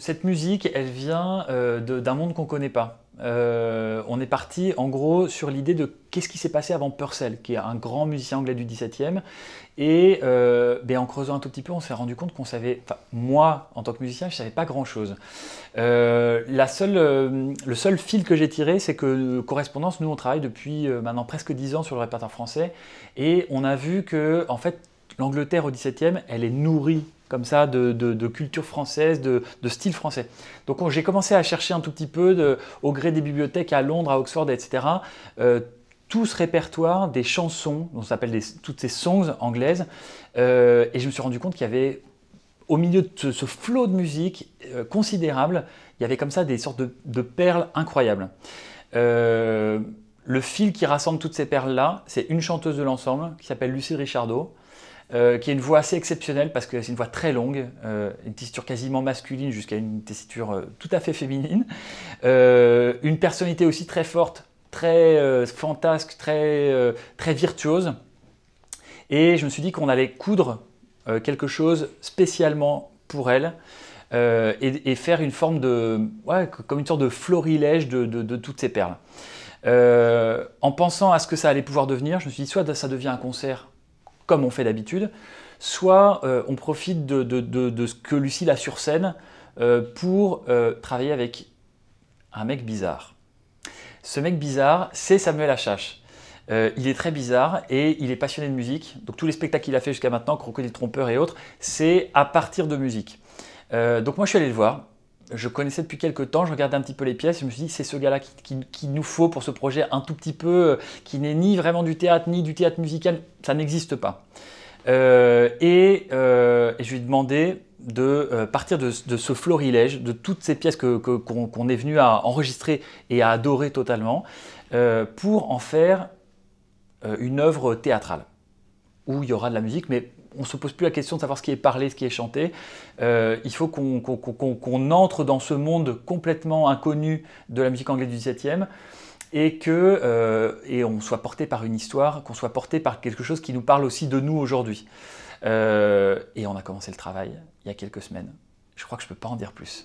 Cette musique, elle vient euh, d'un monde qu'on ne connaît pas. Euh, on est parti en gros sur l'idée de qu'est-ce qui s'est passé avant Purcell, qui est un grand musicien anglais du 17e. Et euh, ben, en creusant un tout petit peu, on s'est rendu compte qu'on savait, enfin moi en tant que musicien, je ne savais pas grand-chose. le seul fil que j'ai tiré, c'est que correspondance, nous on travaille depuis maintenant presque 10 ans sur le répertoire français, et on a vu que en fait L'Angleterre au XVIIe, elle est nourrie comme ça de, culture française, de, style français. Donc j'ai commencé à chercher un tout petit peu au gré des bibliothèques à Londres, à Oxford, etc. Euh, tout ce répertoire des chansons, on s'appelle toutes ces songs anglaises, euh, et je me suis rendu compte qu'il y avait au milieu de ce, flot de musique euh, considérable, il y avait comme ça des sortes de, perles incroyables. Euh, le fil qui rassemble toutes ces perles-là, c'est une chanteuse de l'ensemble qui s'appelle Lucie Richardot, euh, qui a une voix assez exceptionnelle parce que c'est une voix très longue, euh, une tessiture quasiment masculine jusqu'à une tessiture euh, tout à fait féminine. une personnalité aussi très forte, très fantasque, très, très virtuose. Et je me suis dit qu'on allait coudre quelque chose spécialement pour elle. Euh, et, faire une forme de, comme une sorte de florilège de, toutes ces perles. Euh, en pensant à ce que ça allait pouvoir devenir, je me suis dit soit ça devient un concert comme on fait d'habitude, soit euh, on profite de, ce que Lucille a sur scène pour travailler avec un mec bizarre. Ce mec bizarre, c'est Samuel Achache. il est très bizarre et il est passionné de musique. Donc tous les spectacles qu'il a fait jusqu'à maintenant, des Trompeurs et autres, c'est à partir de musique. Euh, donc moi je suis allé le voir, je connaissais depuis quelques temps, je regardais un petit peu les pièces, je me suis dit c'est ce gars-là qui, nous faut pour ce projet un tout petit peu, euh, qui n'est ni vraiment du théâtre, ni du théâtre musical, ça n'existe pas. Euh, et, je lui ai demandé de partir de, ce florilège, de toutes ces pièces qu'on est venu à enregistrer et à adorer totalement, pour en faire une œuvre théâtrale où il y aura de la musique, mais on se pose plus la question de savoir ce qui est parlé, ce qui est chanté. Euh, il faut qu'on entre dans ce monde complètement inconnu de la musique anglaise du 17e et que euh, et on soit porté par une histoire, qu'on soit porté par quelque chose qui nous parle aussi de nous aujourd'hui. Euh, et on a commencé le travail il y a quelques semaines. Je crois que je peux pas en dire plus.